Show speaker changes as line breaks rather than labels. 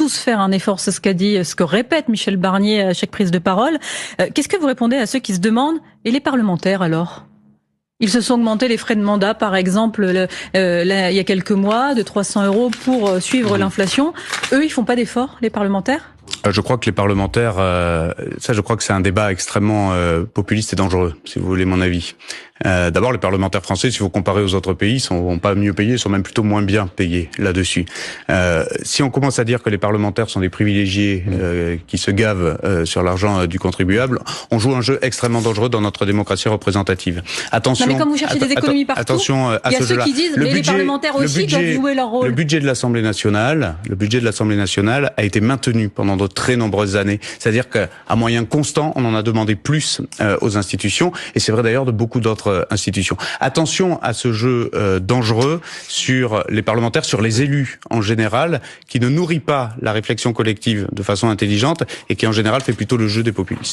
tous faire un effort, c'est ce qu'a dit, ce que répète Michel Barnier à chaque prise de parole. Euh, qu'est-ce que vous répondez à ceux qui se demandent et les parlementaires alors ils se sont augmentés les frais de mandat, par exemple, euh, il y a quelques mois, de 300 euros pour euh, suivre l'inflation. Eux, ils font pas d'efforts, les parlementaires
euh, je crois que les parlementaires, euh, ça, je crois que c'est un débat extrêmement euh, populiste et dangereux, si vous voulez mon avis. D'abord, les parlementaires français, si vous comparez aux autres pays, sont pas mieux payés, sont même plutôt moins bien payés là-dessus. si on commence à dire que les parlementaires sont des privilégiés qui se gavent sur l'argent du contribuable, on joue un jeu extrêmement dangereux dans notre démocratie représentative. Attention. mais comme vous cherchez des économies à il y a ceux qui disent que les parlementaires aussi doivent jouer leur rôle. Le budget de l'Assemblée nationale, le budget de l'Assemblée nationale a été maintenu pendant de très nombreuses années. C'est-à-dire qu'à moyen constant, on en a demandé plus euh, aux institutions, et c'est vrai d'ailleurs de beaucoup d'autres euh, institutions. Attention à ce jeu euh, dangereux sur les parlementaires, sur les élus en général, qui ne nourrit pas la réflexion collective de façon intelligente et qui en général fait plutôt le jeu des populistes.